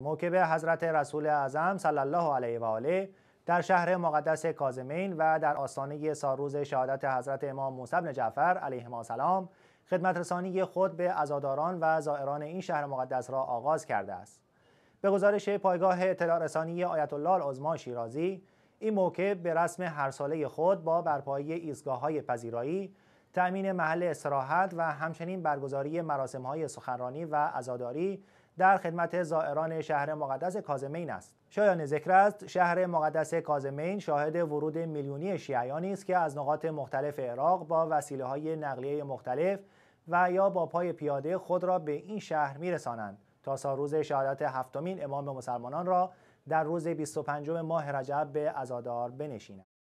موکب حضرت رسول اعظم صلی الله علیه و آله در شهر مقدس کازمین و در آستانه ساروز شهادت حضرت امام موسی بن جعفر ما سلام خدمت رسانی خود به ازاداران و زائران این شهر مقدس را آغاز کرده است به گزارش پایگاه اطلاع رسانی آیت الله العظما شیرازی این موکب به رسم هر ساله خود با برپایی ایستگاه های پذیرایی تأمین محل استراحت و همچنین برگزاری مراسم های سخنرانی و عزاداری در خدمت زائران شهر مقدس کازمین است شایان ذکر است شهر مقدس کازمین شاهد ورود میلیونی شیعیان است که از نقاط مختلف عراق با وسیله های نقلیه مختلف و یا با پای پیاده خود را به این شهر میرسانند تا ساروز شهادت هفتمین امام مسلمانان را در روز 25 ماه رجب به ازادار بنشینند